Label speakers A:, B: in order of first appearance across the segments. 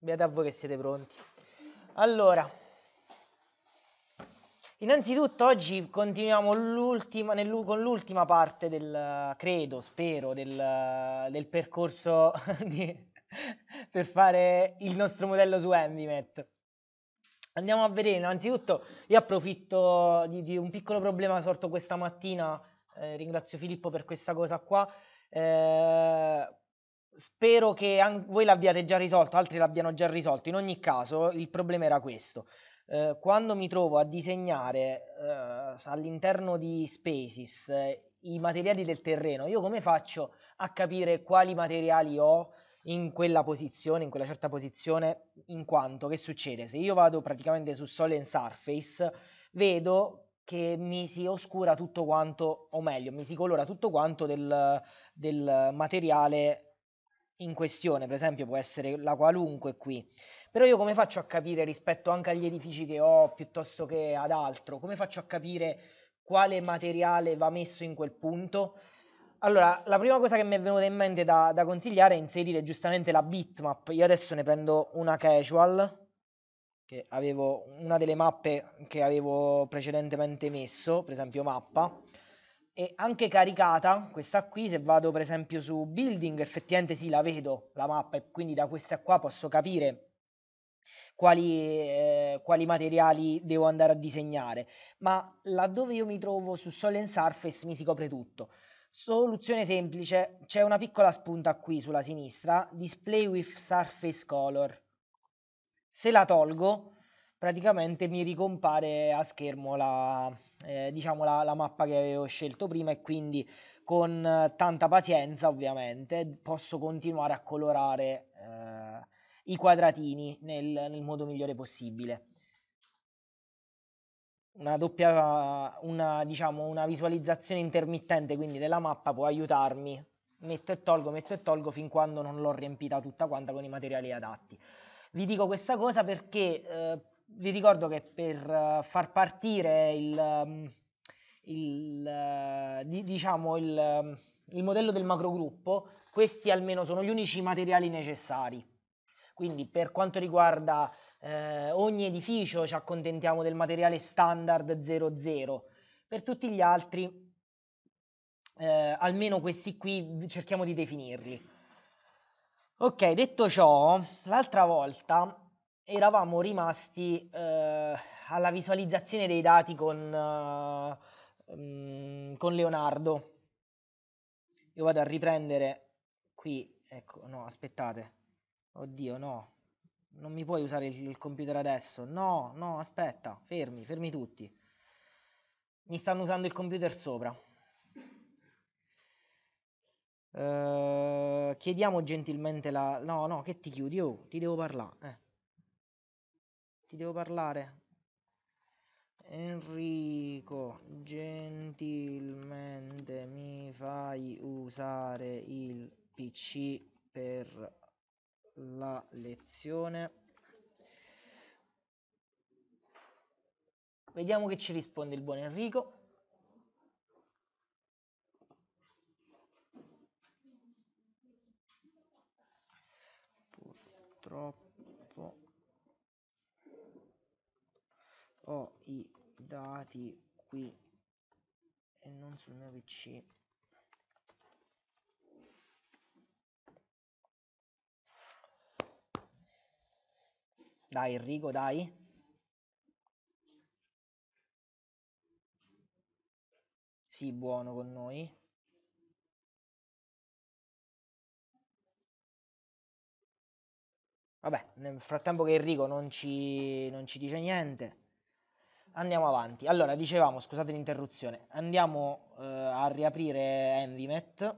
A: Beate a voi che siete pronti. Allora, innanzitutto oggi continuiamo con l'ultima parte del, credo, spero, del, del percorso di, per fare il nostro modello su Envimet. Andiamo a vedere, innanzitutto io approfitto di, di un piccolo problema sorto questa mattina eh, ringrazio Filippo per questa cosa qua. Eh, spero che an- voi l'abbiate già risolto, altri l'abbiano già risolto. In ogni caso, il problema era questo. Eh, quando mi trovo a disegnare eh, all'interno di Spaces eh, i materiali del terreno, io come faccio a capire quali materiali ho? in quella posizione, in quella certa posizione, in quanto che succede? Se io vado praticamente su Solid Surface, vedo che mi si oscura tutto quanto, o meglio, mi si colora tutto quanto del, del materiale in questione, per esempio può essere la qualunque qui. Però io come faccio a capire rispetto anche agli edifici che ho piuttosto che ad altro? Come faccio a capire quale materiale va messo in quel punto? Allora, la prima cosa che mi è venuta in mente da, da consigliare è inserire giustamente la bitmap. Io adesso ne prendo una casual che avevo una delle mappe che avevo precedentemente messo, per esempio mappa, e anche caricata, questa qui, se vado per esempio su building, effettivamente sì, la vedo la mappa e quindi da questa qua posso capire quali, eh, quali materiali devo andare a disegnare, ma laddove io mi trovo su Solent Surface mi si copre tutto. Soluzione semplice, c'è una piccola spunta qui sulla sinistra, display with surface color se la tolgo praticamente mi ricompare a schermo la, eh, diciamo la, la mappa che avevo scelto prima e quindi con eh, tanta pazienza ovviamente posso continuare a colorare eh, i quadratini nel, nel, modo migliore possibile. Una, doppia, una, diciamo, una visualizzazione intermittente quindi della mappa può aiutarmi. Metto e tolgo, metto e tolgo fin quando non l'ho riempita tutta quanta con i materiali adatti. Vi dico questa cosa perché eh, vi ricordo che per uh, far partire il, um, il, uh, di, diciamo il, um, il modello del macrogruppo, questi almeno sono gli unici materiali necessari. Quindi per quanto riguarda eh, ogni edificio ci accontentiamo del materiale standard 00. Per tutti gli altri, eh, almeno questi qui, cerchiamo di definirli. Ok, detto ciò, l'altra volta eravamo rimasti eh, alla visualizzazione dei dati con, eh, mm, con, Leonardo. Io vado a riprendere qui, ecco, no, aspettate. Oddio, no, non mi puoi usare il computer adesso. No, no, aspetta, fermi, fermi tutti. Mi stanno usando il computer sopra. Uh, chiediamo gentilmente la... No, no, che ti chiudi? Oh, ti devo parlare. Eh. Ti devo parlare. Enrico, gentilmente mi fai usare il PC per la lezione. Vediamo che ci risponde il buon Enrico. purtroppo ho i dati qui e non sul mio pc dai Enrico dai sii buono con noi Vabbè, nel frattempo che Enrico non ci, non ci dice niente, andiamo avanti. Allora, dicevamo, scusate l'interruzione, andiamo eh, a riaprire Envimet.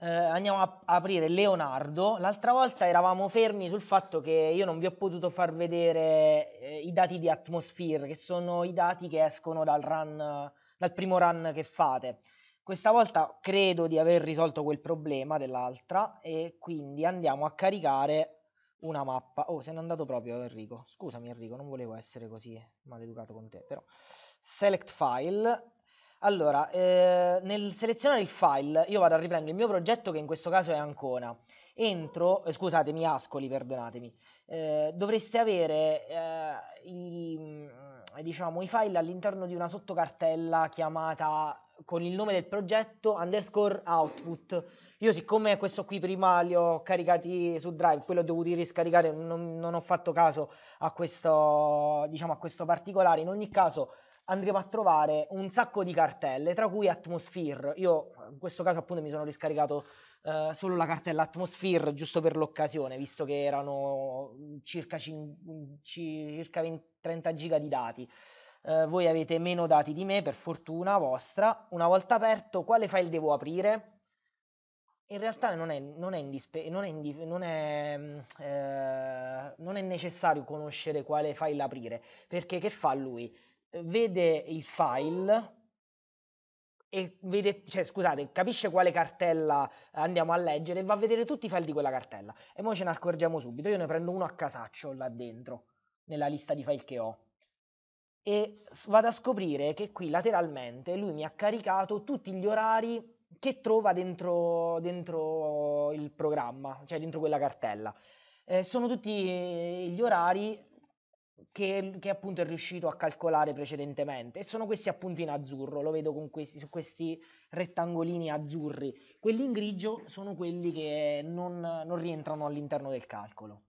A: Eh, andiamo a aprire Leonardo. L'altra volta eravamo fermi sul fatto che io non vi ho potuto far vedere eh, i dati di Atmosphere, che sono i dati che escono dal, run, dal primo run che fate. Questa volta credo di aver risolto quel problema dell'altra e quindi andiamo a caricare una mappa. Oh, se n'è andato proprio Enrico. Scusami Enrico, non volevo essere così maleducato con te, però. Select file. Allora, eh, nel selezionare il file io vado a riprendere il mio progetto che in questo caso è Ancona. Entro, eh, scusatemi, Ascoli, perdonatemi. Eh, dovreste avere eh, i, mm, diciamo, i file all'interno di una sottocartella chiamata con il nome del progetto underscore output. Io siccome questo qui prima li ho caricati su Drive, quello ho dovuto riscaricare, non, non ho fatto caso a questo, diciamo, a questo particolare. In ogni caso andremo a trovare un sacco di cartelle, tra cui Atmosphere. Io in questo caso appunto mi sono riscaricato eh, solo la cartella Atmosphere giusto per l'occasione, visto che erano circa, cin- circa 20, 30 giga di dati eh, voi avete meno dati di me, per fortuna vostra. Una volta aperto, quale file devo aprire? In realtà non è, non è, indispe- non è, indif- non è, eh, non è necessario conoscere quale file aprire, perché che fa lui? Vede il file, e vede, cioè, scusate, capisce quale cartella andiamo a leggere e va a vedere tutti i file di quella cartella. E noi ce ne accorgiamo subito. Io ne prendo uno a casaccio là dentro, nella lista di file che ho e vado a scoprire che qui lateralmente lui mi ha caricato tutti gli orari che trova dentro, dentro il programma, cioè dentro quella cartella. Eh, sono tutti eh, gli orari che, che, appunto è riuscito a calcolare precedentemente e sono questi appunto in azzurro, lo vedo con questi, su questi rettangolini azzurri. Quelli in grigio sono quelli che non, non rientrano all'interno del calcolo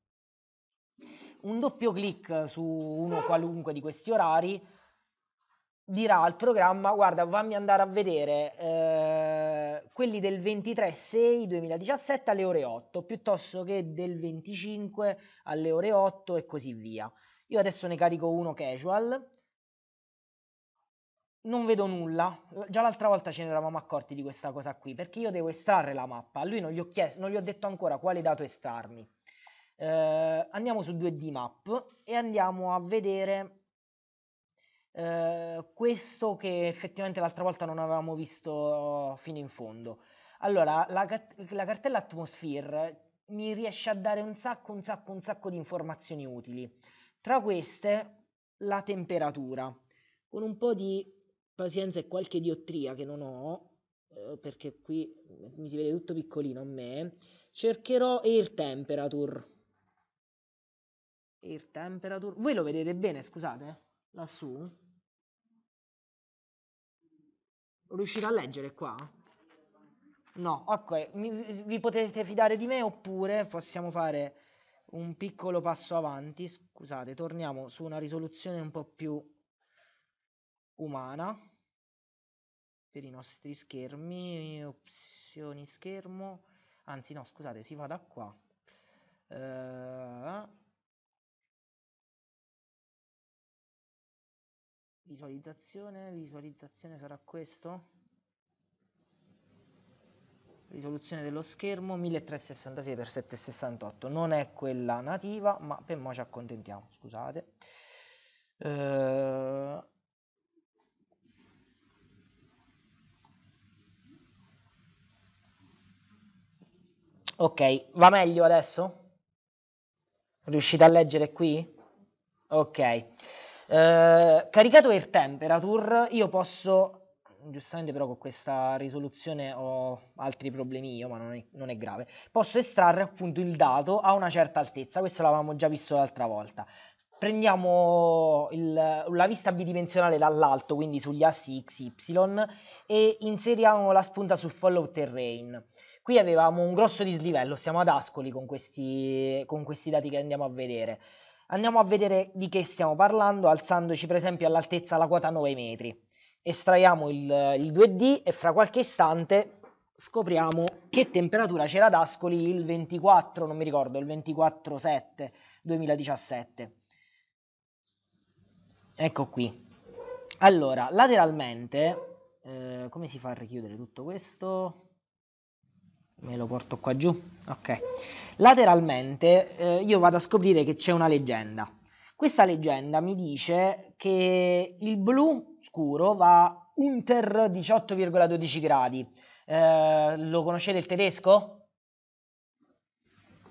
A: un doppio clic su uno qualunque di questi orari dirà al programma guarda fammi andare a vedere eh, quelli del 23-6-2017 alle ore 8 piuttosto che del 25 alle ore 8 e così via. Io adesso ne carico uno casual, non vedo nulla. Già l'altra volta ce ne eravamo accorti di questa cosa qui, perché io devo estrarre la mappa. A lui non gli ho, chiesto, non gli ho detto ancora quale dato estrarmi. Eh, andiamo su 2D map e andiamo a vedere eh, questo che effettivamente l'altra volta non avevamo visto fino in fondo. Allora, la, la cartella Atmosphere mi riesce a dare un sacco, un sacco, un sacco di informazioni utili. Tra queste, la temperatura. Con un po' di pazienza e qualche diottria che non ho, eh, perché qui mi si vede tutto piccolino a me, cercherò air temperature air temperature. Voi lo vedete bene, scusate, lassù? Riuscite a leggere qua? No, ok, Mi, vi potete fidare di me oppure possiamo fare un piccolo passo avanti. Scusate, torniamo su una risoluzione un po' più umana per i nostri schermi. Opzioni schermo. Anzi, no, scusate, si va da qua. Uh, visualizzazione visualizzazione sarà questo risoluzione dello schermo 1366x768 non è quella nativa ma per mo ci accontentiamo scusate eh, Ok, va meglio adesso? Riuscite a leggere qui? Ok. Eh, caricato Air Temperature, io posso giustamente però con questa risoluzione ho altri problemi io, ma non è, non è, grave. Posso estrarre appunto il dato a una certa altezza, questo l'avevamo già visto l'altra volta. Prendiamo il, la vista bidimensionale dall'alto, quindi sugli assi XY, e inseriamo la spunta sul follow terrain. Qui avevamo un grosso dislivello, siamo ad Ascoli con questi, con questi dati che andiamo a vedere. Andiamo a vedere di che stiamo parlando alzandoci per esempio all'altezza alla quota 9 metri. Estraiamo il, il 2D e fra qualche istante scopriamo che temperatura c'era ad Ascoli il 24, non mi ricordo, il 24-7 2017. Ecco qui. Allora, lateralmente, eh, come si fa a richiudere tutto questo? me lo porto qua giù, ok. Lateralmente eh, io vado a scoprire che c'è una leggenda. Questa leggenda mi dice che il blu scuro va unter 18,12 gradi. Eh, lo conoscete il tedesco?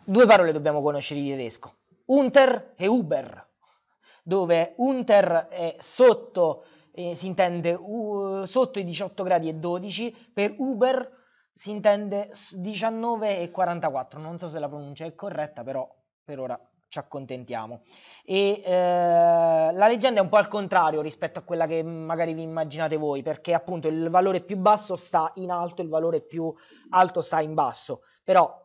A: Due parole dobbiamo conoscere di tedesco. Unter e Uber, dove unter è sotto, eh, si intende uh, sotto i 18 gradi e 12, per Uber si intende 19 e 44, non so se la pronuncia è corretta, però per ora ci accontentiamo. E eh, la leggenda è un po' al contrario rispetto a quella che magari vi immaginate voi, perché appunto il valore più basso sta in alto, il valore più alto sta in basso, però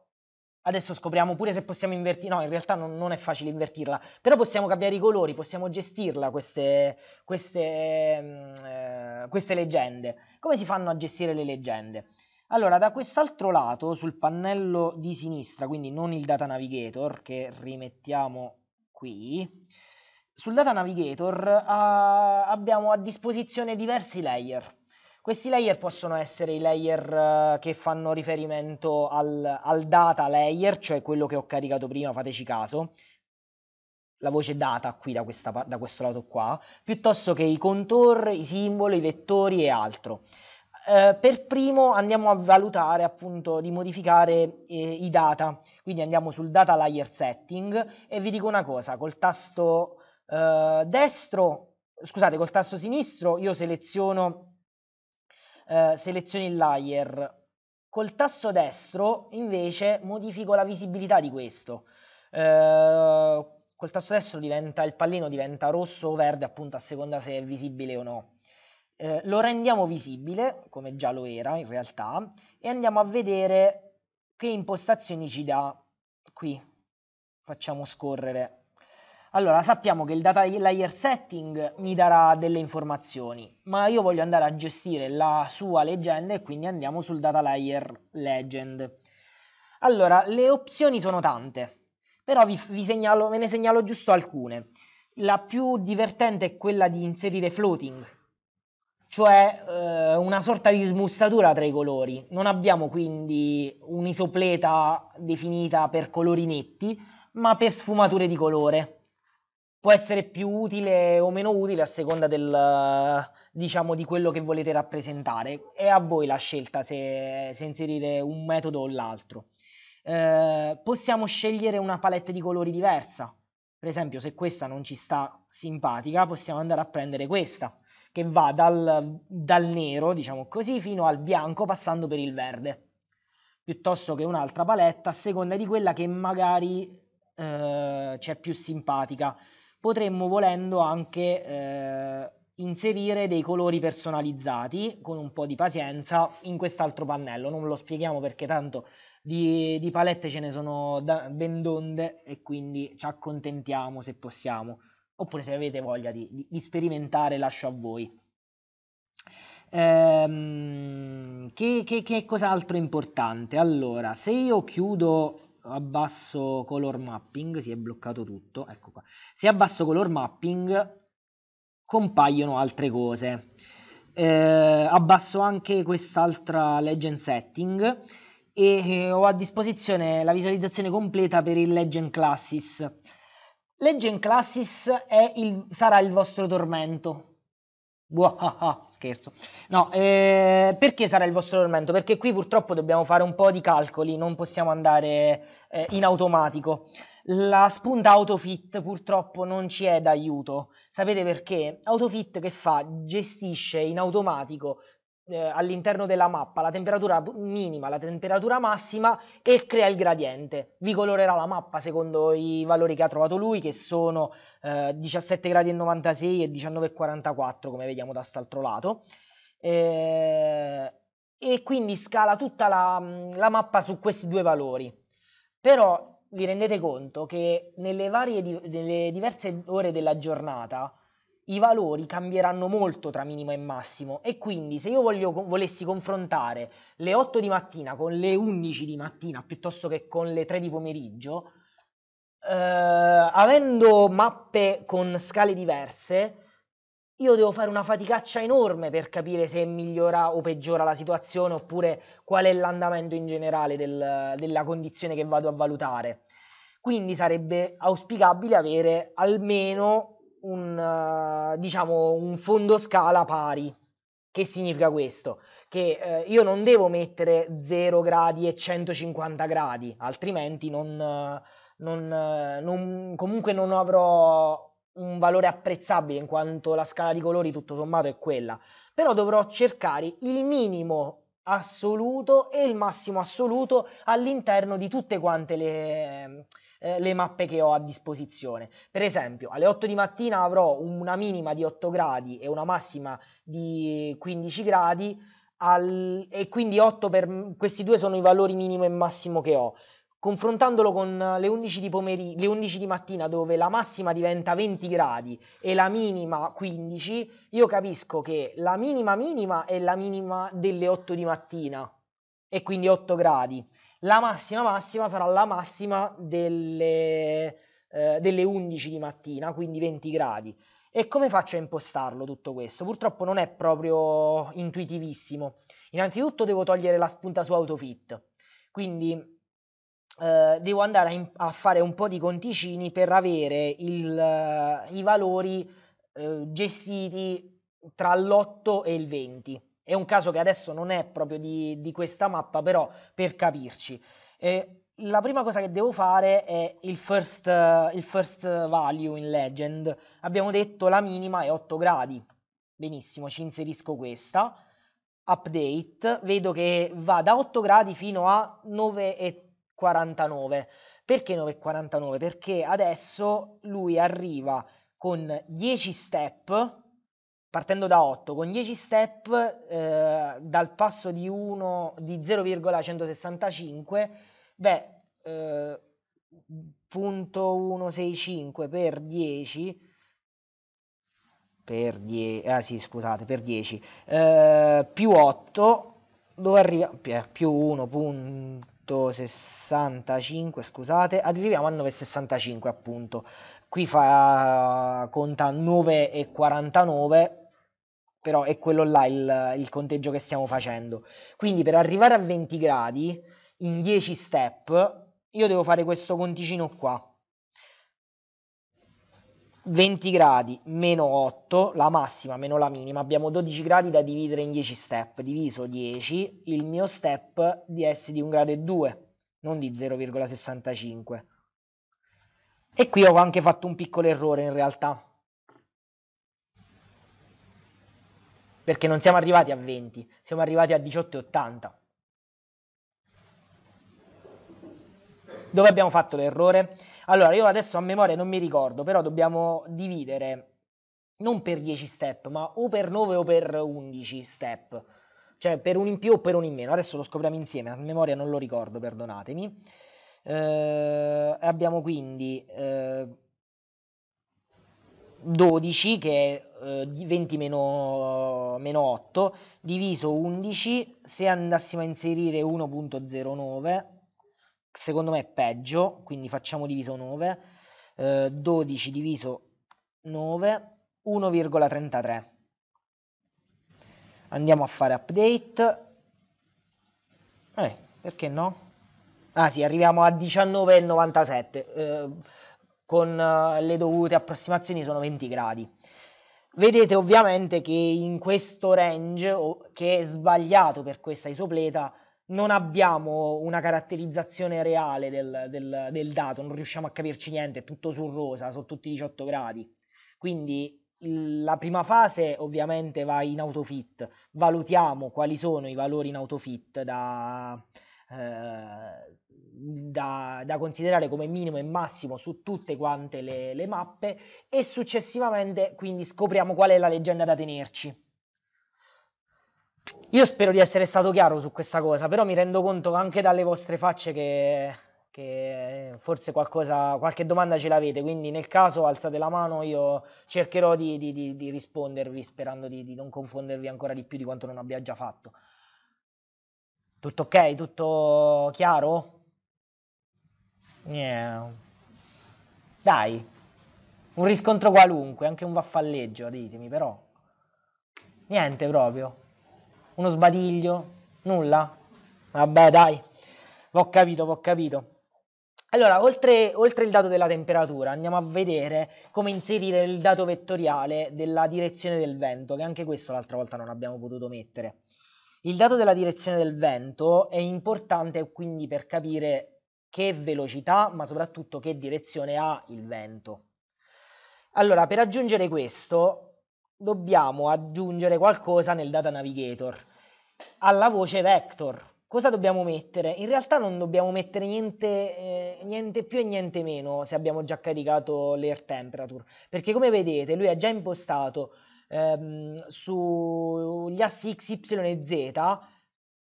A: adesso scopriamo pure se possiamo invertirla, no in realtà non, non, è facile invertirla, però possiamo cambiare i colori, possiamo gestirla queste, queste, mm, eh, queste leggende. Come si fanno a gestire le leggende? Allora, da quest'altro lato, sul pannello di sinistra, quindi non il Data Navigator, che rimettiamo qui, sul Data Navigator uh, abbiamo a disposizione diversi layer. Questi layer possono essere i layer uh, che fanno riferimento al, al data layer, cioè quello che ho caricato prima, fateci caso, la voce data qui da, questa, da questo lato qua, piuttosto che i contour, i simboli, i vettori e altro. Eh, per primo andiamo a valutare appunto di modificare eh, i data, quindi andiamo sul data layer setting e vi dico una cosa, col tasto eh, destro, scusate, col tasto sinistro io seleziono, eh, seleziono il layer, col tasto destro invece modifico la visibilità di questo. Eh, col tasto destro diventa, il pallino diventa rosso o verde appunto a seconda se è visibile o no eh, lo rendiamo visibile, come già lo era in realtà, e andiamo a vedere che impostazioni ci dà qui. Facciamo scorrere. Allora, sappiamo che il data layer setting mi darà delle informazioni, ma io voglio andare a gestire la sua leggenda e quindi andiamo sul data layer legend. Allora, le opzioni sono tante, però vi, vi segnalo, ve ne segnalo giusto alcune. La più divertente è quella di inserire floating, cioè eh, una sorta di smussatura tra i colori. Non abbiamo quindi un'isopleta definita per colori netti, ma per sfumature di colore. Può essere più utile o meno utile a seconda del, diciamo, di quello che volete rappresentare. È a voi la scelta se, se inserire un metodo o l'altro. Eh, possiamo scegliere una palette di colori diversa. Per esempio, se questa non ci sta simpatica, possiamo andare a prendere questa che va dal, dal nero, diciamo così, fino al bianco passando per il verde, piuttosto che un'altra paletta a seconda di quella che magari eh, c'è più simpatica. Potremmo volendo anche eh, inserire dei colori personalizzati con un po' di pazienza in quest'altro pannello, non lo spieghiamo perché tanto di, di palette ce ne sono da, ben donde e quindi ci accontentiamo se possiamo oppure se avete voglia di, di, di sperimentare lascio a voi. Ehm, che, che, che cos'altro è importante? Allora, se io chiudo abbasso color mapping, si è bloccato tutto, ecco qua, se abbasso color mapping compaiono altre cose. Eh, abbasso anche quest'altra legend setting e eh, ho a disposizione la visualizzazione completa per il legend classes Legge Classis il, sarà il vostro tormento. Buah, scherzo. No, eh, perché sarà il vostro tormento? Perché qui purtroppo dobbiamo fare un po' di calcoli, non possiamo andare eh, in automatico. La spunta Autofit purtroppo non ci è d'aiuto. Sapete perché? Autofit che fa? Gestisce in automatico eh, all'interno della mappa la temperatura minima, la temperatura massima e crea il gradiente. Vi colorerà la mappa secondo i valori che ha trovato lui, che sono eh, 17 e 19,44, come vediamo da st'altro lato. Eh, e quindi scala tutta la, la mappa su questi due valori. Però vi rendete conto che nelle, varie, nelle diverse ore della giornata i valori cambieranno molto tra minimo e massimo e quindi se io voglio, volessi confrontare le 8 di mattina con le 11 di mattina piuttosto che con le 3 di pomeriggio, eh, avendo mappe con scale diverse, io devo fare una faticaccia enorme per capire se migliora o peggiora la situazione oppure qual è l'andamento in generale del, della condizione che vado a valutare. Quindi sarebbe auspicabile avere almeno un, eh, diciamo, un fondo scala pari. Che significa questo? Che eh, io non devo mettere 0 gradi e 150 gradi, altrimenti non, eh, non, eh, non, comunque non avrò un valore apprezzabile in quanto la scala di colori tutto sommato è quella. Però dovrò cercare il minimo assoluto e il massimo assoluto all'interno di tutte quante le... Eh, eh, le mappe che ho a disposizione. Per esempio, alle 8 di mattina avrò una minima di 8 gradi e una massima di 15 gradi al... e quindi 8 per questi due sono i valori minimo e massimo che ho. Confrontandolo con eh, le 11 di, pomeri... le 11 di mattina dove la massima diventa 20 gradi e la minima 15, io capisco che la minima minima è la minima delle 8 di mattina e quindi 8 gradi la massima massima sarà la massima delle, eh, delle 11 di mattina, quindi 20 gradi. E come faccio a impostarlo tutto questo? Purtroppo non è proprio intuitivissimo. Innanzitutto devo togliere la spunta su AutoFit, quindi eh, devo andare a, in- a, fare un po' di conticini per avere il, eh, i valori eh, gestiti tra l'8 e il 20. È un caso che adesso non è proprio di, di questa mappa, però per capirci. Eh, la prima cosa che devo fare è il first, uh, il first value in legend. Abbiamo detto la minima è 8 gradi. Benissimo, ci inserisco questa. Update, vedo che va da 8 gradi fino a 9,49. Perché 9,49? Perché adesso lui arriva con 10 step partendo da 8 con 10 step eh, dal passo di, 1, di 0,165 beh eh, 165 per 10 per 10 ah sì scusate per 10 eh, più 8 dove arriva eh, più 1.65 scusate arriviamo a 9,65 appunto qui fa conta 9,49 però è quello là il, il conteggio che stiamo facendo. Quindi per arrivare a 20 gradi in 10 step io devo fare questo conticino qua. 20 gradi meno 8, la massima meno la minima, abbiamo 12 gradi da dividere in 10 step, diviso 10, il mio step di S di 1 grado e 2, non di 0,65. E qui ho anche fatto un piccolo errore in realtà, perché non siamo arrivati a 20, siamo arrivati a 18,80. Dove abbiamo fatto l'errore? Allora, io adesso a memoria non mi ricordo, però dobbiamo dividere non per 10 step, ma o per 9 o per 11 step, cioè per un in più o per un in meno. Adesso lo scopriamo insieme, a memoria non lo ricordo, perdonatemi. Eh, abbiamo quindi... Eh, 12 che è 20 eh, meno, meno 8 diviso 11 se andassimo a inserire 1.09 secondo me è peggio quindi facciamo diviso 9 eh, 12 diviso 9 1,33 andiamo a fare update eh, perché no? ah sì arriviamo a 19,97 con eh, le dovute approssimazioni sono 20 gradi. Vedete ovviamente che in questo range, che è sbagliato per questa isopleta, non abbiamo una caratterizzazione reale del, del, del dato, non riusciamo a capirci niente, è tutto sul rosa, sono tutti 18 gradi. Quindi la prima fase ovviamente va in autofit, valutiamo quali sono i valori in autofit da, eh, da, da, considerare come minimo e massimo su tutte quante le, le mappe e successivamente quindi scopriamo qual è la leggenda da tenerci. Io spero di essere stato chiaro su questa cosa, però mi rendo conto anche dalle vostre facce che, che forse qualcosa, qualche domanda ce l'avete, quindi nel caso alzate la mano, io cercherò di, di, di, di rispondervi sperando di, non confondervi ancora di più di quanto non abbia già fatto. Tutto ok? Tutto chiaro? Miau. Dai, un riscontro qualunque, anche un vaffalleggio, ditemi però. Niente proprio. Uno sbadiglio, nulla. Vabbè, dai. ho capito, ho capito. Allora, oltre, oltre, il dato della temperatura, andiamo a vedere come inserire il dato vettoriale della direzione del vento, che anche questo l'altra volta non abbiamo potuto mettere. Il dato della direzione del vento è importante quindi per capire che velocità, ma soprattutto che direzione ha il vento. Allora, per aggiungere questo, dobbiamo aggiungere qualcosa nel data navigator. Alla voce vector, cosa dobbiamo mettere? In realtà non dobbiamo mettere niente, eh, niente più e niente meno se abbiamo già caricato l'air temperature, perché come vedete lui ha già impostato ehm, sugli assi x, y e z,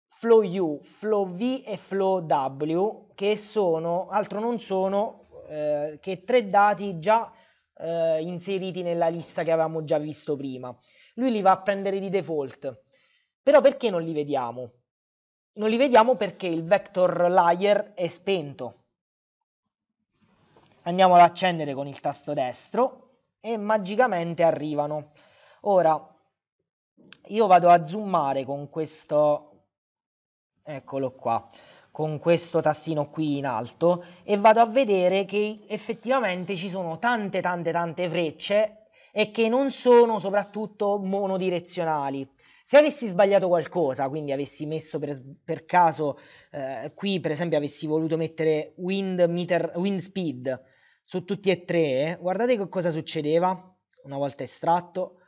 A: flow u, flow v e flow w che sono, altro non sono, eh, che tre dati già eh, inseriti nella lista che avevamo già visto prima. Lui li va a prendere di default, però perché non li vediamo? Non li vediamo perché il vector layer è spento. Andiamo ad accendere con il tasto destro e magicamente arrivano. Ora, io vado a zoomare con questo, eccolo qua, con questo tastino qui in alto e vado a vedere che effettivamente ci sono tante tante tante frecce e che non sono soprattutto monodirezionali. Se avessi sbagliato qualcosa, quindi avessi messo per, per caso eh, qui, per esempio, avessi voluto mettere wind, meter, wind speed su tutti e tre, guardate che cosa succedeva una volta estratto.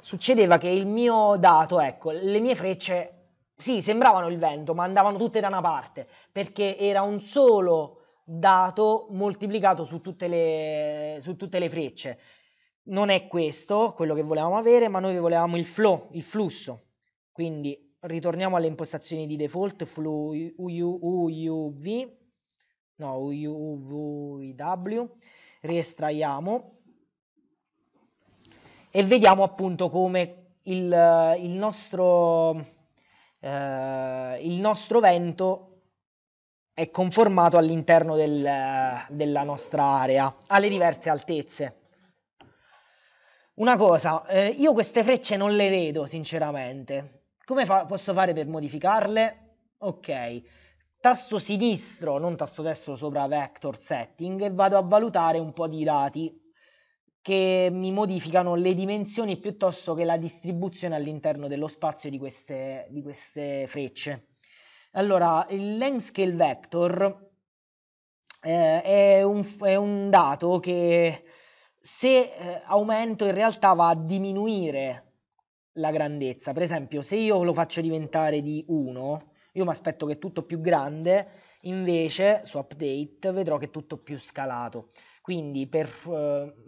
A: Succedeva che il mio dato, ecco, le mie frecce sì, sembravano il vento, ma andavano tutte da una parte, perché era un solo dato moltiplicato su tutte le, su tutte le frecce. Non è questo quello che volevamo avere, ma noi volevamo il flow, il flusso. Quindi ritorniamo alle impostazioni di default, UUV, no, UUVW, riestraiamo e vediamo appunto come il, il nostro eh, il nostro vento è conformato all'interno del, della nostra area, alle diverse altezze. Una cosa, eh, io queste frecce non le vedo sinceramente. Come fa posso fare per modificarle? Ok, tasto sinistro, non tasto destro sopra Vector Setting e vado a valutare un po' di dati che mi modificano le dimensioni piuttosto che la distribuzione all'interno dello spazio di queste, di queste frecce. Allora, il length scale vector eh, è, un, è, un, dato che se eh, aumento in realtà va a diminuire la grandezza. Per esempio, se io lo faccio diventare di 1, io mi aspetto che è tutto più grande, invece su update vedrò che è tutto più scalato. Quindi per,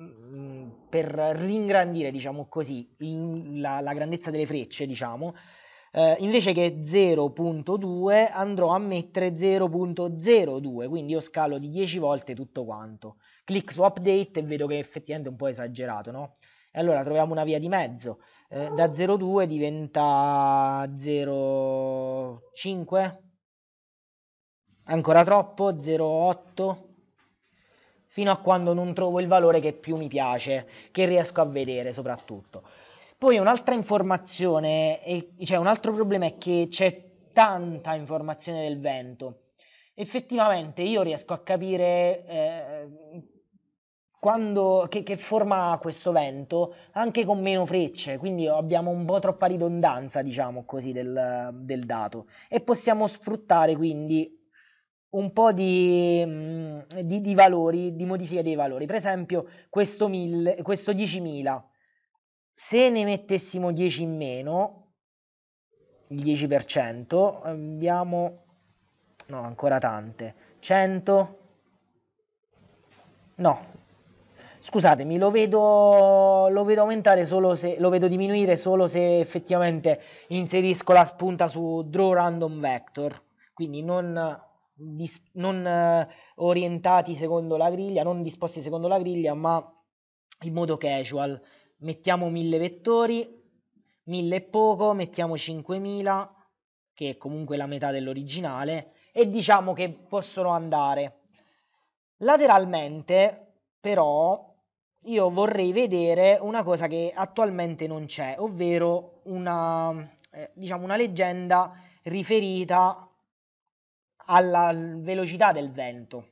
A: mm, per ringrandire, diciamo così, la, la, grandezza delle frecce, diciamo, eh, invece che 0.2 andrò a mettere 0.02, quindi io scalo di 10 volte tutto quanto. Clic su update e vedo che effettivamente è un po' esagerato, no? E allora troviamo una via di mezzo. Eh, da 0,2 diventa 0,5? Ancora troppo? 0,8? fino a quando non trovo il valore che più mi piace, che riesco a vedere soprattutto. Poi un'altra informazione, cioè un altro problema è che c'è tanta informazione del vento. Effettivamente io riesco a capire eh, quando, che, che, forma ha questo vento anche con meno frecce, quindi abbiamo un po' troppa ridondanza, diciamo così, del, del dato e possiamo sfruttare quindi un po' di, mm, di, di, valori, di modifica dei valori. Per esempio, questo, mille, questo 10.000, se ne mettessimo 10 in meno, il 10%, abbiamo, no, ancora tante, 100, no, scusatemi, lo vedo, lo vedo aumentare solo se, lo vedo diminuire solo se effettivamente inserisco la spunta su draw random vector, quindi non dis- non eh, orientati secondo la griglia, non disposti secondo la griglia, ma in modo casual. Mettiamo 1000 vettori, 1000 e poco, mettiamo 5000, che è comunque la metà dell'originale, e diciamo che possono andare. Lateralmente, però, io vorrei vedere una cosa che attualmente non c'è, ovvero una, eh, diciamo una leggenda riferita alla velocità del vento.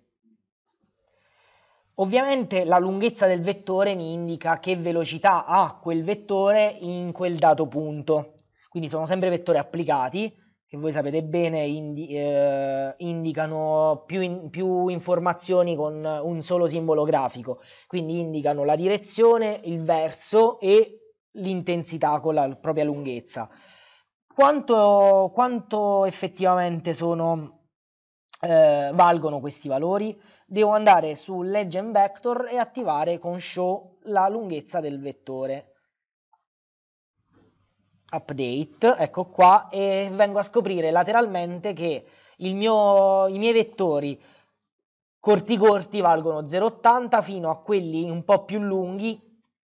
A: Ovviamente la lunghezza del vettore mi indica che velocità ha quel vettore in quel dato punto. Quindi sono sempre vettori applicati, che voi sapete bene indi eh, indicano più, in più, informazioni con un solo simbolo grafico. Quindi indicano la direzione, il verso e l'intensità con la propria lunghezza. quanto, quanto effettivamente sono eh, valgono questi valori, devo andare su Legend Vector e attivare con show la lunghezza del vettore update, ecco qua, e vengo a scoprire lateralmente che mio, i miei vettori corti corti valgono 0,80 fino a quelli un po' più lunghi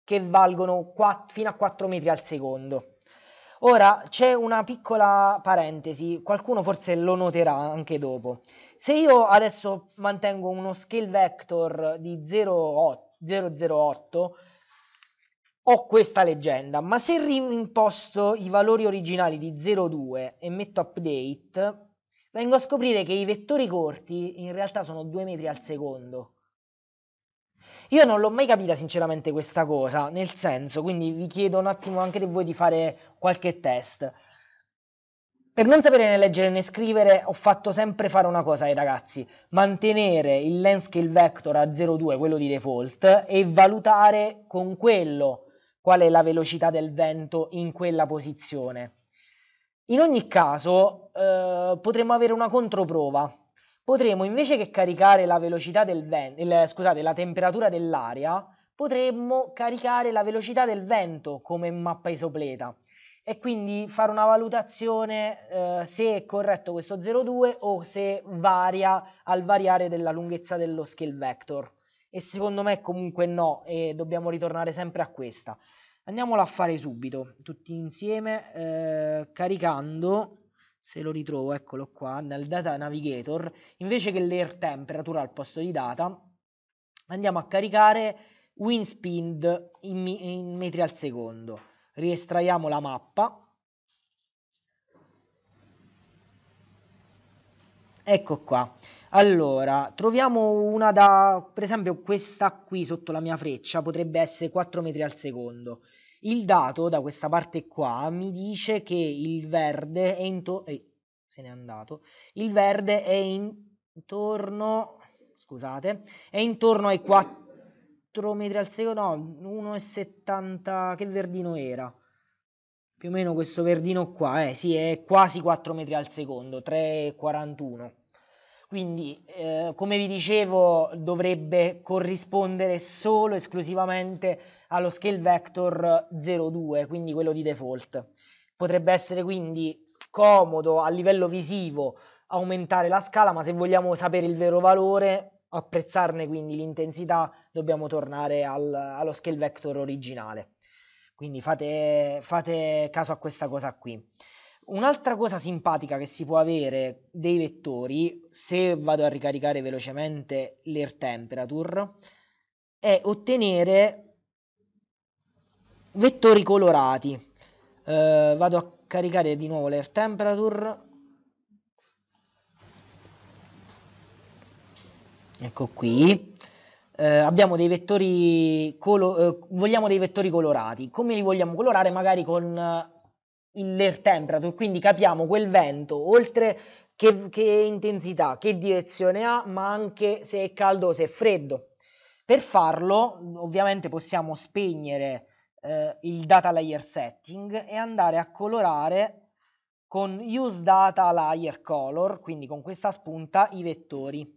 A: che valgono 4, fino a 4 metri al secondo. Ora c'è una piccola parentesi, qualcuno forse lo noterà anche dopo. Se io adesso mantengo uno scale vector di 008, ho questa leggenda, ma se rimposto i valori originali di 02 e metto update, vengo a scoprire che i vettori corti in realtà sono 2 metri al secondo. Io non l'ho mai capita sinceramente questa cosa, nel senso, quindi vi chiedo un attimo anche di voi di fare qualche test. Per non sapere né leggere né scrivere ho fatto sempre fare una cosa ai ragazzi, mantenere il lens scale vector a 0,2, quello di default, e valutare con quello qual è la velocità del vento in quella posizione. In ogni caso eh, potremmo avere una controprova, potremo invece che caricare la velocità del vento, il, scusate, la temperatura dell'aria, potremmo caricare la velocità del vento come mappa isopleta e quindi fare una valutazione eh, se è corretto questo 0,2 o se varia al variare della lunghezza dello scale vector. E secondo me comunque no e dobbiamo ritornare sempre a questa. Andiamola a fare subito, tutti insieme, eh, caricando se lo ritrovo, eccolo qua, nel Data Navigator, invece che l'air temperature al posto di data, andiamo a caricare wind speed in, in metri al secondo. Riestraiamo la mappa. Ecco qua. Allora, troviamo una da, per esempio questa qui sotto la mia freccia, potrebbe essere 4 metri al secondo. Il dato da questa parte qua mi dice che il verde è intorno... Eh, se n'è andato. Il verde è intorno... Scusate. È intorno ai 4 metri al secondo. No, 1,70... Che verdino era? Più o meno questo verdino qua, eh, sì, è quasi 4 metri al secondo, 3,41. Quindi, eh, come vi dicevo, dovrebbe corrispondere solo esclusivamente allo scale vector 02, quindi quello di default. Potrebbe essere quindi comodo a livello visivo aumentare la scala, ma se vogliamo sapere il vero valore, apprezzarne quindi l'intensità, dobbiamo tornare al, allo scale vector originale. Quindi fate, fate caso a questa cosa qui. Un'altra cosa simpatica che si può avere dei vettori, se vado a ricaricare velocemente l'air temperature, è ottenere vettori colorati. Uh, vado a caricare di nuovo l'air temperature. Ecco qui. Uh, abbiamo dei vettori colo- uh, vogliamo dei vettori colorati. Come li vogliamo colorare? Magari con l'air temperature, quindi capiamo quel vento, oltre che, che intensità, che direzione ha, ma anche se è caldo o se è freddo. Per farlo, ovviamente possiamo spegnere eh, il data layer setting e andare a colorare con use data layer color, quindi con questa spunta, i vettori.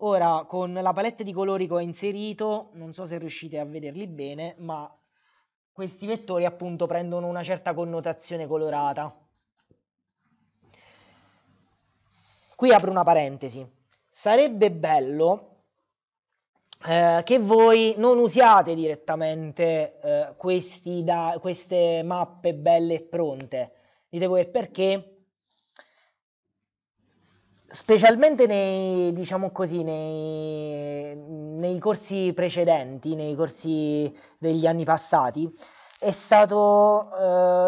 A: Ora, con la palette di colori che ho inserito, non so se riuscite a vederli bene, ma questi vettori appunto prendono una certa connotazione colorata. Qui apro una parentesi. Sarebbe bello eh, che voi non usiate direttamente eh, da, queste mappe belle e pronte. Dite voi perché? specialmente nei, diciamo così, nei, nei, corsi precedenti, nei corsi degli anni passati, è stato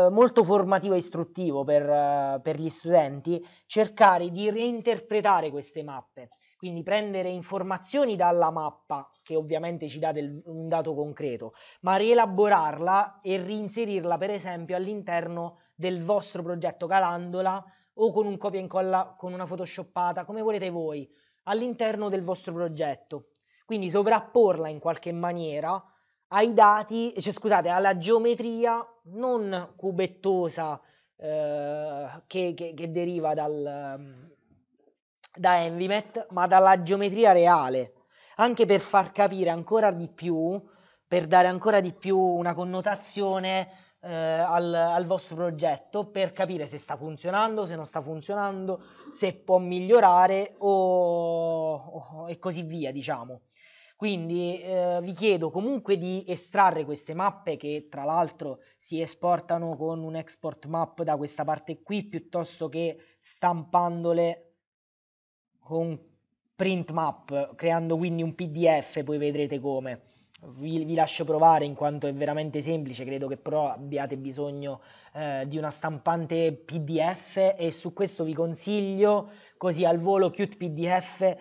A: eh, molto formativo e istruttivo per, per, gli studenti cercare di reinterpretare queste mappe, quindi prendere informazioni dalla mappa, che ovviamente ci dà del, un dato concreto, ma rielaborarla e reinserirla per esempio all'interno del vostro progetto Calandola o con un copia e incolla con una photoshoppata, come volete voi, all'interno del vostro progetto. Quindi sovrapporla in qualche maniera ai dati, cioè, scusate, alla geometria non cubettosa eh, che, che, che, deriva dal, ehm, da Envimet, ma dalla geometria reale, anche per far capire ancora di più, per dare ancora di più una connotazione eh, al, al, vostro progetto per capire se sta funzionando, se non sta funzionando, se può migliorare o, o e così via, diciamo. Quindi eh, vi chiedo comunque di estrarre queste mappe che tra l'altro si esportano con un export map da questa parte qui piuttosto che stampandole con print map, creando quindi un PDF, poi vedrete come vi, vi, lascio provare in quanto è veramente semplice, credo che però abbiate bisogno eh, di una stampante PDF e su questo vi consiglio così al volo Cute PDF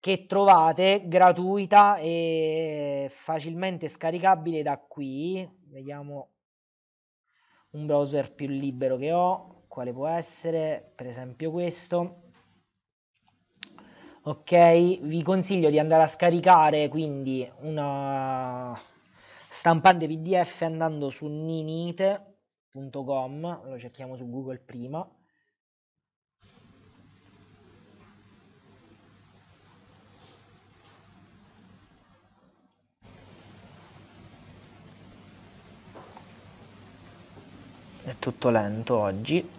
A: che trovate gratuita e facilmente scaricabile da qui, vediamo un browser più libero che ho, quale può essere, per esempio questo ok? Vi consiglio di andare a scaricare quindi una stampante PDF andando su ninite.com, lo cerchiamo su Google prima. È tutto lento oggi.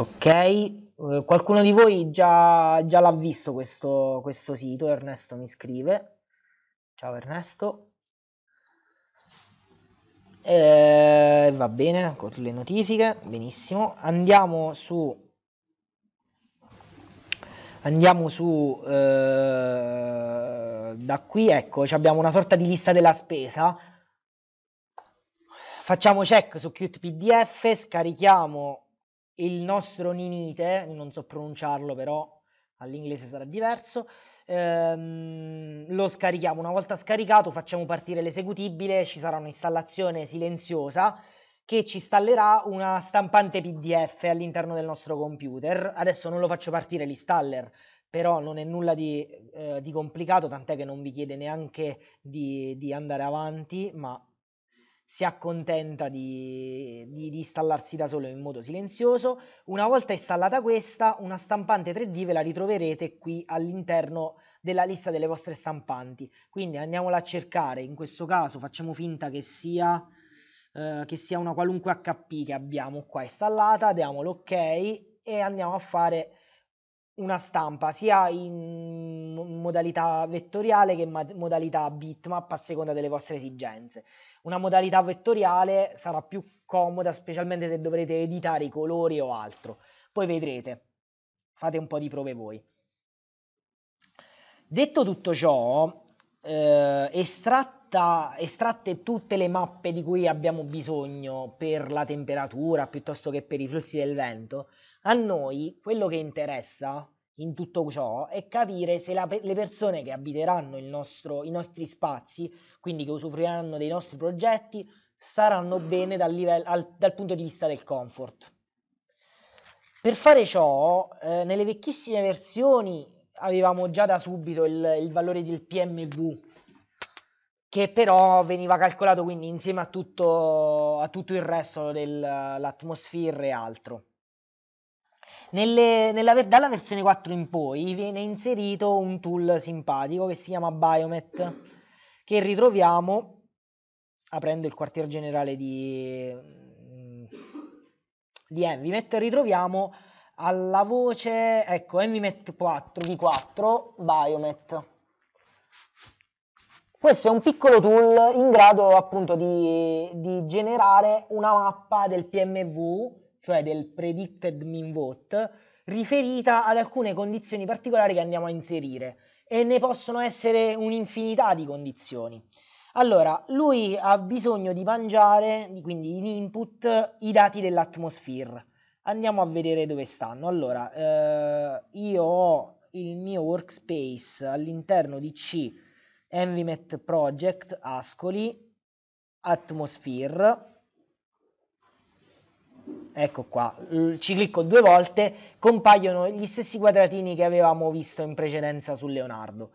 A: Ok, eh, qualcuno di voi già, già l'ha visto questo, questo sito, Ernesto mi scrive. Ciao Ernesto. Eh, va bene, con le notifiche, benissimo. Andiamo su... Andiamo su... Eh, da qui, ecco, abbiamo una sorta di lista della spesa. Facciamo check su Qt PDF, scarichiamo il nostro Ninite, non so pronunciarlo però all'inglese sarà diverso, ehm, lo scarichiamo, una volta scaricato facciamo partire l'esecutibile, ci sarà un'installazione silenziosa che ci installerà una stampante PDF all'interno del nostro computer. Adesso non lo faccio partire l'installer, però non è nulla di, eh, di complicato, tant'è che non vi chiede neanche di, di andare avanti, ma si accontenta di, di, di, installarsi da solo in modo silenzioso. Una volta installata questa, una stampante 3D ve la ritroverete qui all'interno della lista delle vostre stampanti. Quindi andiamola a cercare, in questo caso facciamo finta che sia, eh, che sia una qualunque HP che abbiamo qua installata, diamo l'ok e andiamo a fare una stampa sia in modalità vettoriale che in modalità bitmap a seconda delle vostre esigenze una modalità vettoriale sarà più comoda, specialmente se dovrete editare i colori o altro. Poi vedrete, fate un po' di prove voi. Detto tutto ciò, eh, estratta, estratte tutte le mappe di cui abbiamo bisogno per la temperatura piuttosto che per i flussi del vento, a noi quello che interessa in tutto ciò è capire se la, le persone che abiteranno nostro, i nostri spazi, quindi che usufruiranno dei nostri progetti, staranno bene dal, livello, al, dal punto di vista del comfort. Per fare ciò, eh, nelle vecchissime versioni avevamo già da subito il, il valore del PMV, che però veniva calcolato quindi insieme a tutto, a tutto il resto dell'atmosfera e altro. Nelle, nella, dalla versione 4 in poi viene inserito un tool simpatico che si chiama Biomet, che ritroviamo aprendo il quartier generale di, mm, di Envimet, ritroviamo alla voce, ecco, Envimet 4 di 4 Biomet. Questo è un piccolo tool in grado appunto di, di generare una mappa del PMV cioè del predicted min vote, riferita ad alcune condizioni particolari che andiamo a inserire e ne possono essere un'infinità di condizioni. Allora, lui ha bisogno di mangiare, quindi in input, i dati dell'atmosphere. Andiamo a vedere dove stanno. Allora, eh, io ho il mio workspace all'interno di C, Envimet Project, Ascoli, Atmosphere, ecco qua, ci clicco due volte, compaiono gli stessi quadratini che avevamo visto in precedenza su Leonardo.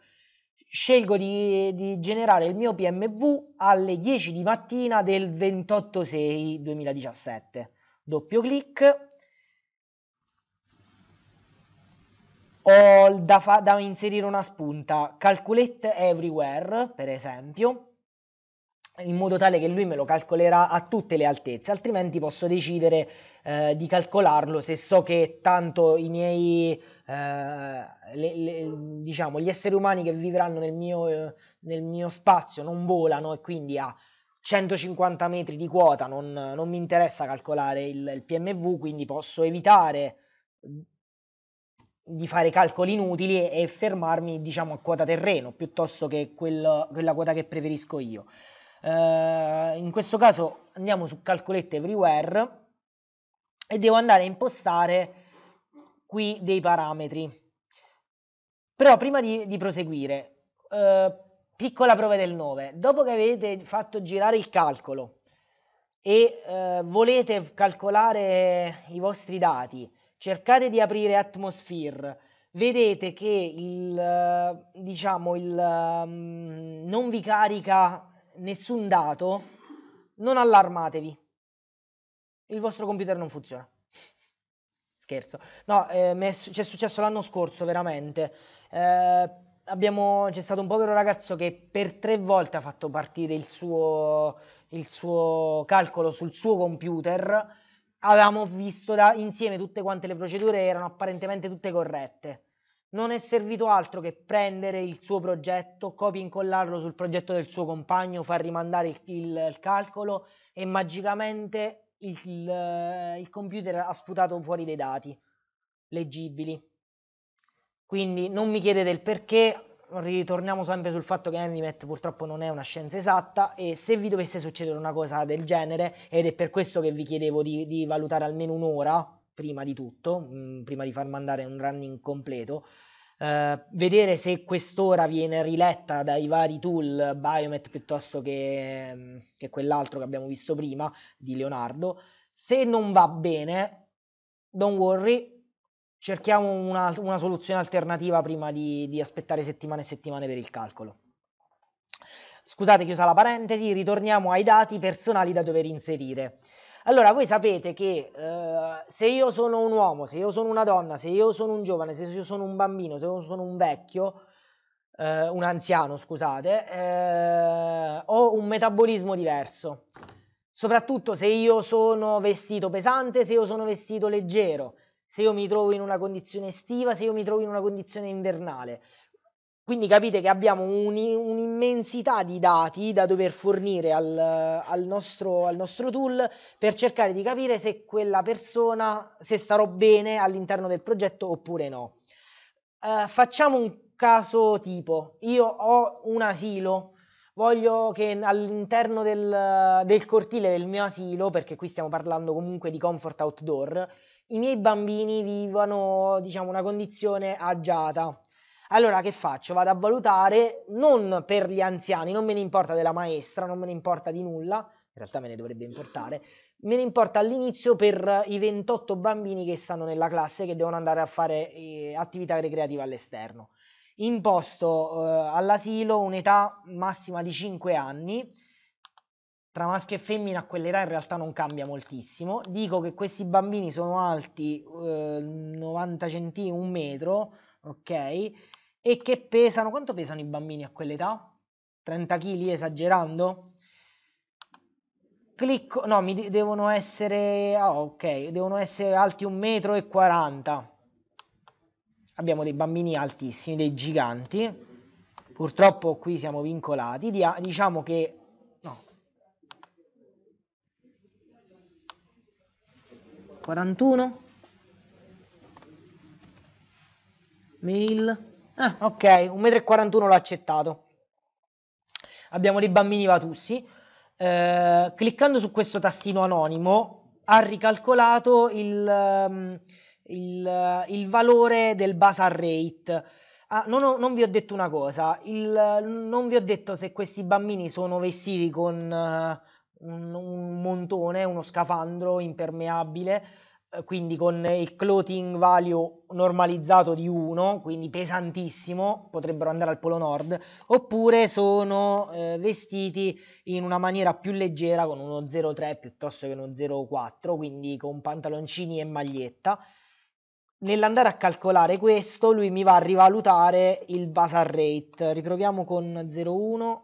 A: Scelgo di, di generare il mio PMV alle 10 di mattina del 28-6-2017. Doppio clic. Ho da, da inserire una spunta, calculate everywhere, per esempio in modo tale che lui me lo calcolerà a tutte le altezze, altrimenti posso decidere eh, di calcolarlo se so che tanto i miei, eh, le, le, diciamo, gli esseri umani che vivranno nel mio, eh, nel mio, spazio non volano e quindi a 150 metri di quota non, non mi interessa calcolare il, il PMV, quindi posso evitare di fare calcoli inutili e fermarmi diciamo a quota terreno piuttosto che quel, quella quota che preferisco io. Eh, in questo caso andiamo su calcolette everywhere e devo andare a impostare qui dei parametri. Però prima di, di proseguire, eh, piccola prova del 9, dopo che avete fatto girare il calcolo e eh, volete calcolare i vostri dati, cercate di aprire Atmosphere, vedete che il, eh, diciamo, il, ehm, non vi carica nessun dato, non allarmatevi. Il vostro computer non funziona. Scherzo. No, eh, ci è successo l'anno scorso, veramente. Eh, abbiamo, c'è stato un povero ragazzo che per tre volte ha fatto partire il suo, il suo calcolo sul suo computer. Avevamo visto da, insieme tutte quante le procedure, erano apparentemente tutte corrette non è servito altro che prendere il suo progetto, copia e incollarlo sul progetto del suo compagno, far rimandare il, il, il calcolo e magicamente il, eh, il computer ha sputato fuori dei dati leggibili. Quindi non mi chiedete il perché, ritorniamo sempre sul fatto che Animet purtroppo non è una scienza esatta e se vi dovesse succedere una cosa del genere, ed è per questo che vi chiedevo di, di valutare almeno un'ora, prima di tutto, mh, mm, prima di far mandare un running completo, Uh, vedere se quest'ora viene riletta dai vari tool Biomet piuttosto che, mm, che, quell'altro che abbiamo visto prima di Leonardo. Se non va bene, don't worry, cerchiamo una, una soluzione alternativa prima di, di aspettare settimane e settimane per il calcolo. Scusate, chiusa la parentesi, ritorniamo ai dati personali da dover inserire. Allora, voi sapete che eh, se io sono un uomo, se io sono una donna, se io sono un giovane, se io sono un bambino, se io sono un vecchio, eh, un anziano, scusate, eh, ho un metabolismo diverso. Soprattutto se io sono vestito pesante, se io sono vestito leggero, se io mi trovo in una condizione estiva, se io mi trovo in una condizione invernale. Quindi capite che abbiamo un, un'immensità di dati da dover fornire al, al, nostro, al, nostro, tool per cercare di capire se quella persona, se starò bene all'interno del progetto oppure no. Uh, facciamo un caso tipo, io ho un asilo, voglio che all'interno del, del cortile del mio asilo, perché qui stiamo parlando comunque di comfort outdoor, i miei bambini vivano diciamo, una condizione agiata allora che faccio? Vado a valutare non per gli anziani, non me ne importa della maestra, non me ne importa di nulla, in realtà me ne dovrebbe importare, me ne importa all'inizio per i 28 bambini che stanno nella classe che devono andare a fare eh, attività ricreativa all'esterno. Imposto eh, all'asilo un'età massima di 5 anni, tra maschio e femmina a quell'età in realtà non cambia moltissimo. Dico che questi bambini sono alti eh, 90 cm, un metro, ok? e che pesano, quanto pesano i bambini a quell'età? 30 kg esagerando? Clicco, no, mi de devono essere, ah, ok, devono essere alti 1,40 m. Abbiamo dei bambini altissimi, dei giganti. Purtroppo qui siamo vincolati, diciamo che no. 41 mail Ah, ok, 1,41 m l'ho accettato. Abbiamo dei bambini vatussi. Eh, cliccando su questo tastino anonimo ha ricalcolato il, ehm, il, il valore del basal rate. Ah, non, ho, non, vi ho detto una cosa, il, non vi ho detto se questi bambini sono vestiti con uh, un, un montone, uno scafandro impermeabile eh, quindi con il clothing value normalizzato di 1, quindi pesantissimo, potrebbero andare al Polo Nord, oppure sono eh, vestiti in una maniera più leggera con uno 0,3 piuttosto che uno 0,4, quindi con pantaloncini e maglietta. Nell'andare a calcolare questo, lui mi va a rivalutare il basal rate. Riproviamo con 0,1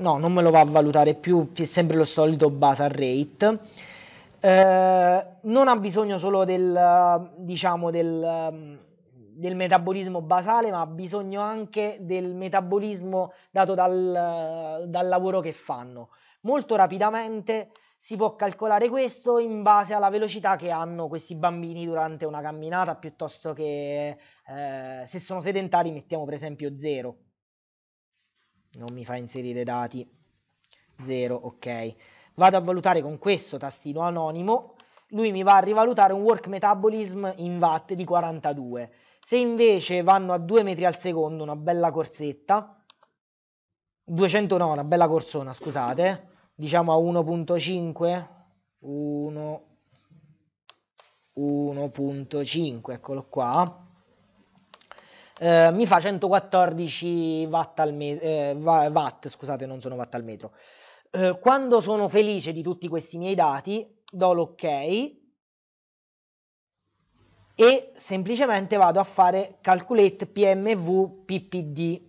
A: no, non me lo va a valutare più, è sempre lo solito basal rate. Eh, non ha bisogno solo del, diciamo, del, del, metabolismo basale, ma ha bisogno anche del metabolismo dato dal, dal lavoro che fanno. Molto rapidamente si può calcolare questo in base alla velocità che hanno questi bambini durante una camminata, piuttosto che eh, se sono sedentari mettiamo per esempio zero non mi fa inserire dati 0 ok vado a valutare con questo tastino anonimo lui mi va a rivalutare un work metabolism in watt di 42 se invece vanno a 2 metri al secondo una bella corsetta 200 no una bella corsona scusate diciamo a 1.5 1 1.5 eccolo qua eh, mi fa 114 watt al metro, eh, watt, scusate, non sono watt al metro. Eh, quando sono felice di tutti questi miei dati, do l'ok e semplicemente vado a fare calculate PMV PPD.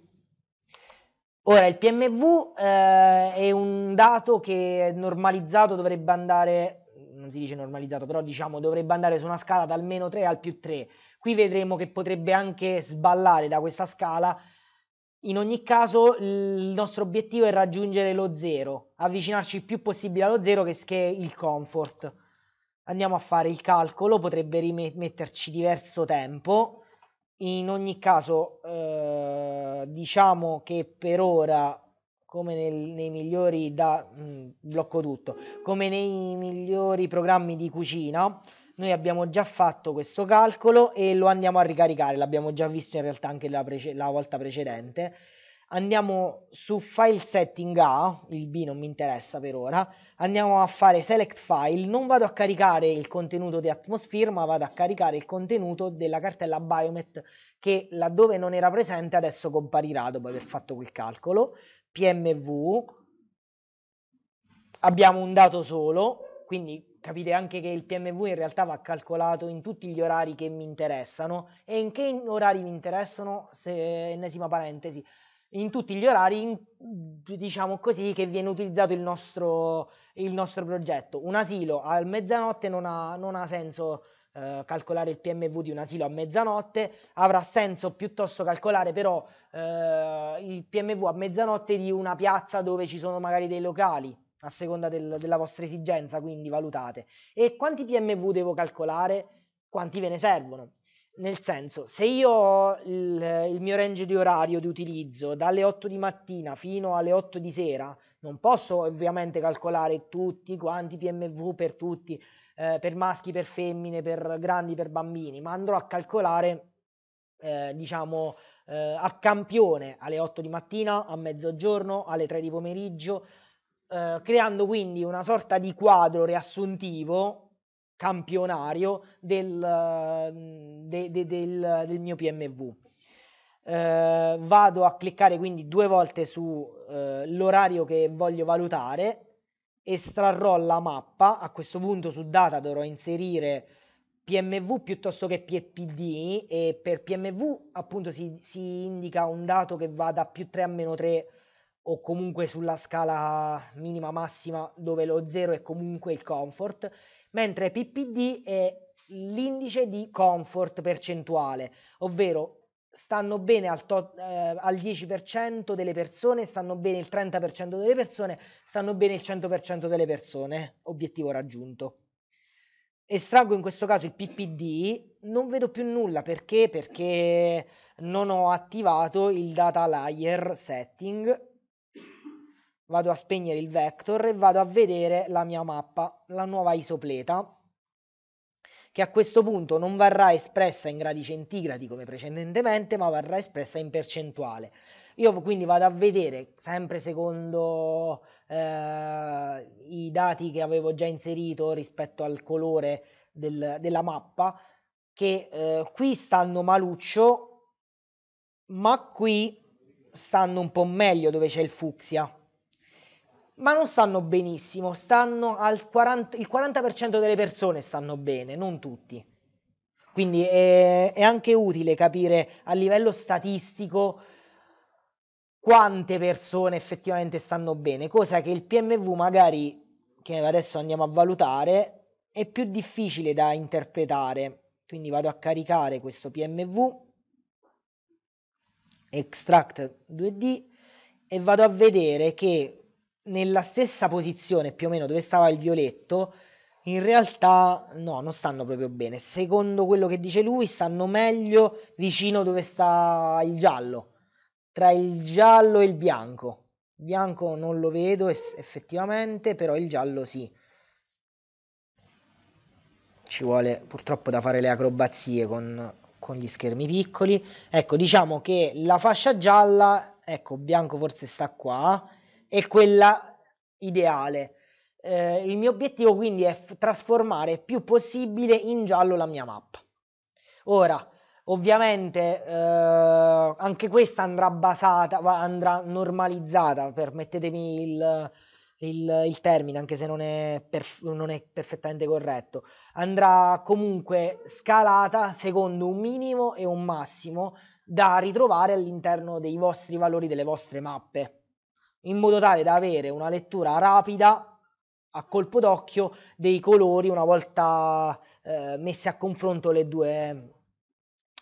A: Ora il PMV eh, è un dato che normalizzato dovrebbe andare, non si dice normalizzato, però diciamo dovrebbe andare su una scala da almeno 3 al più 3. Qui vedremo che potrebbe anche sballare da questa scala. In ogni caso il nostro obiettivo è raggiungere lo zero, avvicinarci il più possibile allo zero che, è il comfort. Andiamo a fare il calcolo, potrebbe rimetterci diverso tempo. In ogni caso eh, diciamo che per ora come nel, nei migliori da mh, mm, blocco tutto come nei migliori programmi di cucina noi abbiamo già fatto questo calcolo e lo andiamo a ricaricare, l'abbiamo già visto in realtà anche la, prece la volta precedente. Andiamo su file setting A, il B non mi interessa per ora, andiamo a fare select file, non vado a caricare il contenuto di Atmosphere ma vado a caricare il contenuto della cartella Biomet che laddove non era presente adesso comparirà dopo aver fatto quel calcolo, PMV, abbiamo un dato solo, quindi capite anche che il PMV in realtà va calcolato in tutti gli orari che mi interessano e in che orari mi interessano, se, ennesima parentesi, in tutti gli orari, in, diciamo così, che viene utilizzato il nostro, il nostro progetto. Un asilo a mezzanotte non ha, non ha senso eh, calcolare il PMV di un asilo a mezzanotte, avrà senso piuttosto calcolare però eh, il PMV a mezzanotte di una piazza dove ci sono magari dei locali a seconda del, della vostra esigenza, quindi valutate. E quanti PMV devo calcolare? Quanti ve ne servono? Nel senso, se io ho il, il, mio range di orario di utilizzo dalle 8 di mattina fino alle 8 di sera, non posso ovviamente calcolare tutti quanti PMV per tutti, eh, per maschi, per femmine, per grandi, per bambini, ma andrò a calcolare, eh, diciamo, eh, a campione alle 8 di mattina, a mezzogiorno, alle 3 di pomeriggio, eh, creando quindi una sorta di quadro riassuntivo campionario del, mm, de, de, del, del mio PMV. Eh, vado a cliccare quindi due volte sull'orario eh, che voglio valutare, estrarrò la mappa, a questo punto su data dovrò inserire PMV piuttosto che PPD e per PMV appunto si, si indica un dato che va da più 3 a meno 3 o comunque sulla scala minima massima dove lo 0 è comunque il comfort, mentre PPD è l'indice di comfort percentuale, ovvero stanno bene al, to- eh, al 10% delle persone, stanno bene il 30% delle persone, stanno bene il 100% delle persone, obiettivo raggiunto. Estraggo in questo caso il PPD, non vedo più nulla perché? Perché non ho attivato il data layer setting vado a spegnere il vector e vado a vedere la mia mappa, la nuova isopleta, che a questo punto non verrà espressa in gradi centigradi come precedentemente, ma verrà espressa in percentuale. Io quindi vado a vedere, sempre secondo eh, i dati che avevo già inserito rispetto al colore del, della mappa, che eh, qui stanno maluccio, ma qui stanno un po' meglio dove c'è il fucsia ma non stanno benissimo, stanno al 40, il 40% delle persone stanno bene, non tutti. Quindi è, è anche utile capire a livello statistico quante persone effettivamente stanno bene, cosa che il PMV magari, che adesso andiamo a valutare, è più difficile da interpretare. Quindi vado a caricare questo PMV, extract 2D, e vado a vedere che nella stessa posizione più o meno dove stava il violetto, in realtà no, non stanno proprio bene. Secondo quello che dice lui, stanno meglio vicino dove sta il giallo, tra il giallo e il bianco. Il bianco non lo vedo es- effettivamente, però il giallo sì. Ci vuole purtroppo da fare le acrobazie con, con gli schermi piccoli. Ecco, diciamo che la fascia gialla, ecco, bianco forse sta qua è quella ideale. Eh, il mio obiettivo quindi è f- trasformare più possibile in giallo la mia mappa. Ora, ovviamente eh, anche questa andrà basata, andrà normalizzata, permettetemi il, il, il termine, anche se non è, perf- non è perfettamente corretto, andrà comunque scalata secondo un minimo e un massimo da ritrovare all'interno dei vostri valori delle vostre mappe in modo tale da avere una lettura rapida a colpo d'occhio dei colori una volta eh, messe a confronto le due,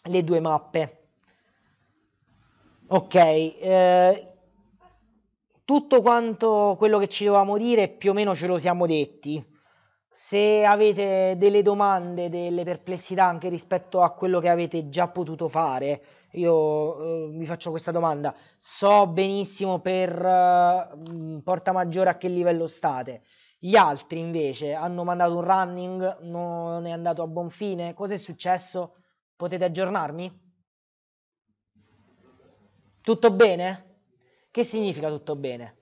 A: le due mappe. Ok, eh, tutto quanto quello che ci dovevamo dire più o meno ce lo siamo detti. Se avete delle domande, delle perplessità anche rispetto a quello che avete già potuto fare, io eh, mi faccio questa domanda. So benissimo per eh, mm, Porta Maggiore a che livello state. Gli altri invece hanno mandato un running, non è andato a buon fine. Cosa è successo? Potete aggiornarmi? Tutto bene? Che significa tutto bene?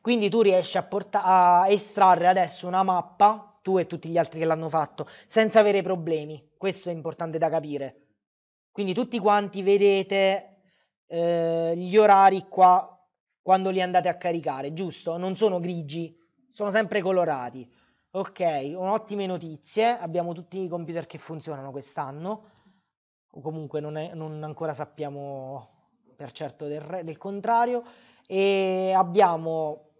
A: Quindi tu riesci a, porta- a estrarre adesso una mappa, tu e tutti gli altri che l'hanno fatto, senza avere problemi. Questo è importante da capire. Quindi tutti quanti vedete eh, gli orari qua quando li andate a caricare, giusto? Non sono grigi, sono sempre colorati. Ok, ottime notizie, abbiamo tutti i computer che funzionano quest'anno, o comunque non, è, non ancora sappiamo per certo del, del contrario, e abbiamo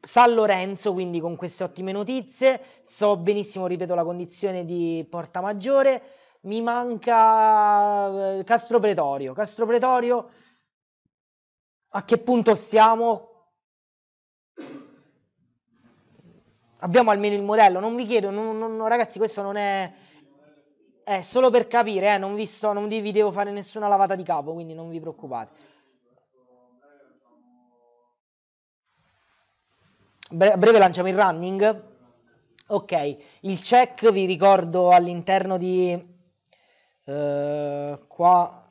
A: San Lorenzo, quindi con queste ottime notizie, so benissimo, ripeto, la condizione di Porta Maggiore, mi manca eh, Castro Pretorio. Castro Pretorio, a che punto stiamo? Abbiamo almeno il modello, non vi chiedo, non, non, ragazzi, questo non è... È solo per capire, eh, non, vi sto, non vi devo fare nessuna lavata di capo, quindi non vi preoccupate. a breve lanciamo il running. Ok, il check vi ricordo all'interno di eh, qua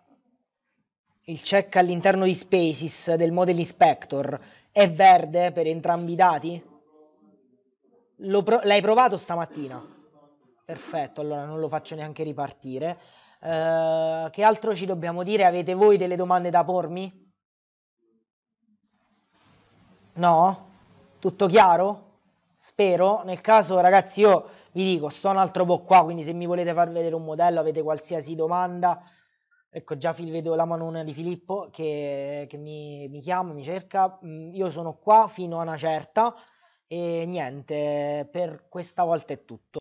A: il check all'interno di Spaces del model inspector è verde per entrambi i dati? Pro- l'hai provato stamattina? Perfetto, allora non lo faccio neanche ripartire. Eh, che altro ci dobbiamo dire? Avete voi delle domande da pormi? No? Tutto chiaro? Spero. Nel caso, ragazzi, io vi dico, sto un altro po' qua, quindi se mi volete far vedere un modello, avete qualsiasi domanda, ecco già vedo la manone di Filippo che, che mi, mi, chiama, mi cerca, mm, io sono qua fino a una certa e niente, per questa volta è tutto.